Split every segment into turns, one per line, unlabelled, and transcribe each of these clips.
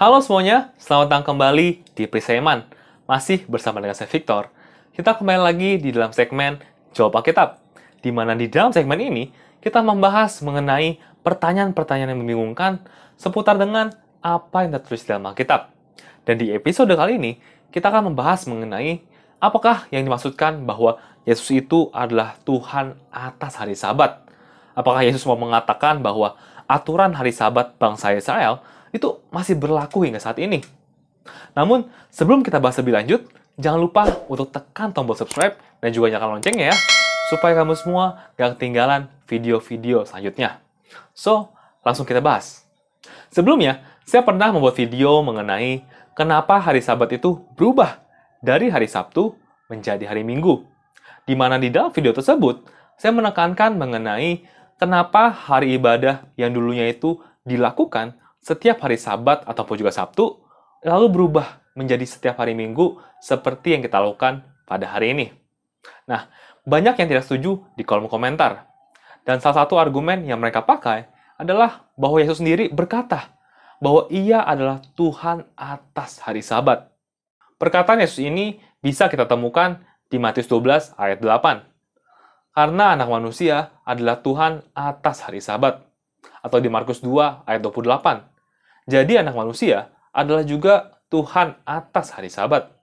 Halo semuanya, selamat datang kembali di Priseman. Masih bersama dengan saya Victor. Kita kembali lagi di dalam segmen Jawab Alkitab, di mana di dalam segmen ini kita membahas mengenai pertanyaan-pertanyaan yang membingungkan seputar dengan apa yang tertulis dalam Alkitab. Dan di episode kali ini, kita akan membahas mengenai apakah yang dimaksudkan bahwa Yesus itu adalah Tuhan atas hari sabat. Apakah Yesus mau mengatakan bahwa aturan hari sabat bangsa Israel – itu masih berlaku hingga saat ini. Namun, sebelum kita bahas lebih lanjut, jangan lupa untuk tekan tombol subscribe dan juga nyalakan loncengnya ya, supaya kamu semua gak ketinggalan video-video selanjutnya. So, langsung kita bahas. Sebelumnya, saya pernah membuat video mengenai kenapa hari Sabat itu berubah dari hari Sabtu menjadi hari Minggu. Di mana di dalam video tersebut, saya menekankan mengenai kenapa hari ibadah yang dulunya itu dilakukan setiap hari Sabat ataupun juga Sabtu, lalu berubah menjadi setiap hari Minggu seperti yang kita lakukan pada hari ini. Nah, banyak yang tidak setuju di kolom komentar. Dan salah satu argumen yang mereka pakai adalah bahwa Yesus sendiri berkata bahwa ia adalah Tuhan atas hari sabat. Perkataan Yesus ini bisa kita temukan di Matius 12 ayat 8. Karena anak manusia adalah Tuhan atas hari sabat. Atau di Markus 2 ayat 28. Jadi anak manusia adalah juga Tuhan atas hari sabat.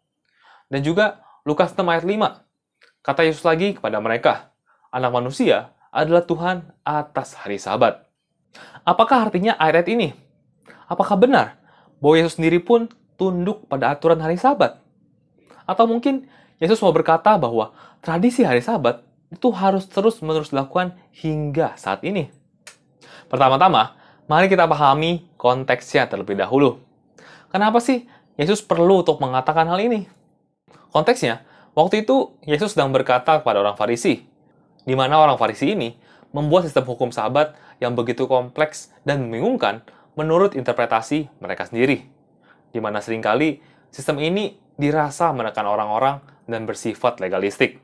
Dan juga Lukas 6 ayat 5. Kata Yesus lagi kepada mereka, anak manusia adalah Tuhan atas hari sabat. Apakah artinya ayat ini? Apakah benar bahwa Yesus sendiri pun tunduk pada aturan hari sabat? Atau mungkin Yesus mau berkata bahwa tradisi hari sabat itu harus terus-menerus dilakukan hingga saat ini. Pertama-tama, Mari kita pahami konteksnya terlebih dahulu. Kenapa sih Yesus perlu untuk mengatakan hal ini? Konteksnya, waktu itu Yesus sedang berkata kepada orang Farisi, di mana orang Farisi ini membuat sistem hukum sahabat yang begitu kompleks dan membingungkan menurut interpretasi mereka sendiri. Di mana seringkali sistem ini dirasa menekan orang-orang dan bersifat legalistik.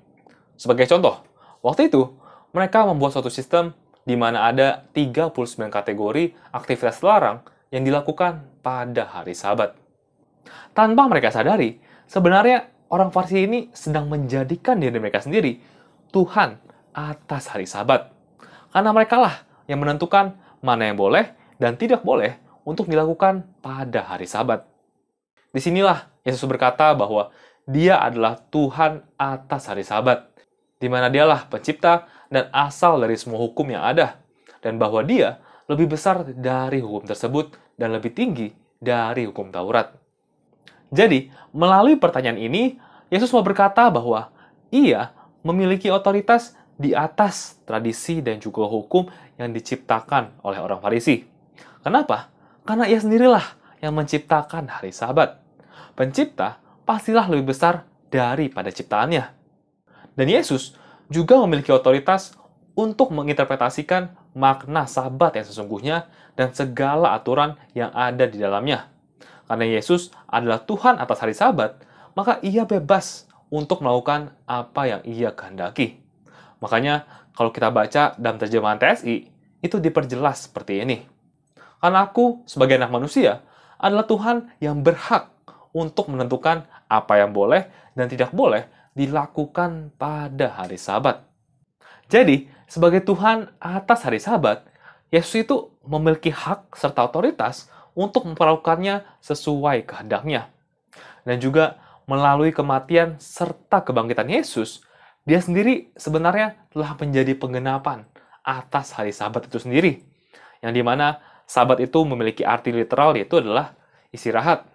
Sebagai contoh, waktu itu mereka membuat suatu sistem di mana ada 39 kategori aktivitas larang yang dilakukan pada hari Sabat. Tanpa mereka sadari, sebenarnya orang Farsi ini sedang menjadikan diri mereka sendiri Tuhan atas hari Sabat. Karena mereka lah yang menentukan mana yang boleh dan tidak boleh untuk dilakukan pada hari Sabat. Disinilah Yesus berkata bahwa dia adalah Tuhan atas hari Sabat, di mana dialah pencipta dan asal dari semua hukum yang ada, dan bahwa dia lebih besar dari hukum tersebut dan lebih tinggi dari hukum Taurat. Jadi, melalui pertanyaan ini, Yesus mau berkata bahwa ia memiliki otoritas di atas tradisi dan juga hukum yang diciptakan oleh orang Farisi. Kenapa? Karena ia sendirilah yang menciptakan hari Sabat. Pencipta pastilah lebih besar daripada ciptaannya. Dan Yesus juga memiliki otoritas untuk menginterpretasikan makna sabat yang sesungguhnya dan segala aturan yang ada di dalamnya. Karena Yesus adalah Tuhan atas hari sabat, maka ia bebas untuk melakukan apa yang ia kehendaki. Makanya kalau kita baca dalam terjemahan TSI, itu diperjelas seperti ini. Karena aku sebagai anak manusia adalah Tuhan yang berhak untuk menentukan apa yang boleh dan tidak boleh dilakukan pada hari Sabat. Jadi, sebagai Tuhan atas hari Sabat, Yesus itu memiliki hak serta otoritas untuk memperlakukannya sesuai kehendaknya. Dan juga melalui kematian serta kebangkitan Yesus, dia sendiri sebenarnya telah menjadi penggenapan atas hari sabat itu sendiri. Yang dimana sabat itu memiliki arti literal yaitu adalah istirahat.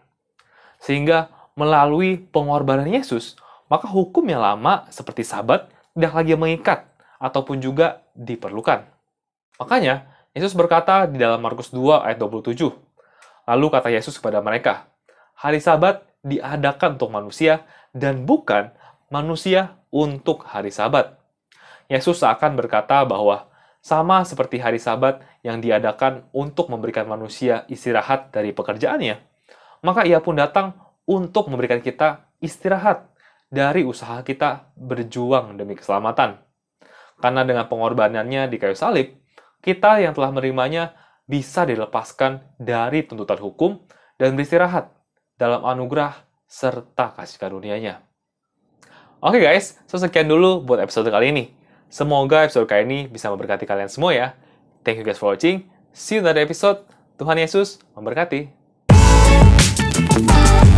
Sehingga melalui pengorbanan Yesus, maka hukum yang lama seperti sabat tidak lagi mengikat ataupun juga diperlukan. Makanya, Yesus berkata di dalam Markus 2 ayat 27, Lalu kata Yesus kepada mereka, Hari sabat diadakan untuk manusia dan bukan manusia untuk hari sabat. Yesus akan berkata bahwa sama seperti hari sabat yang diadakan untuk memberikan manusia istirahat dari pekerjaannya, maka ia pun datang untuk memberikan kita istirahat dari usaha kita berjuang demi keselamatan. Karena dengan pengorbanannya di kayu salib, kita yang telah menerimanya bisa dilepaskan dari tuntutan hukum dan beristirahat dalam anugerah serta kasih karunia-Nya. Oke guys, so sekian dulu buat episode kali ini. Semoga episode kali ini bisa memberkati kalian semua ya. Thank you guys for watching. See you in next episode. Tuhan Yesus memberkati.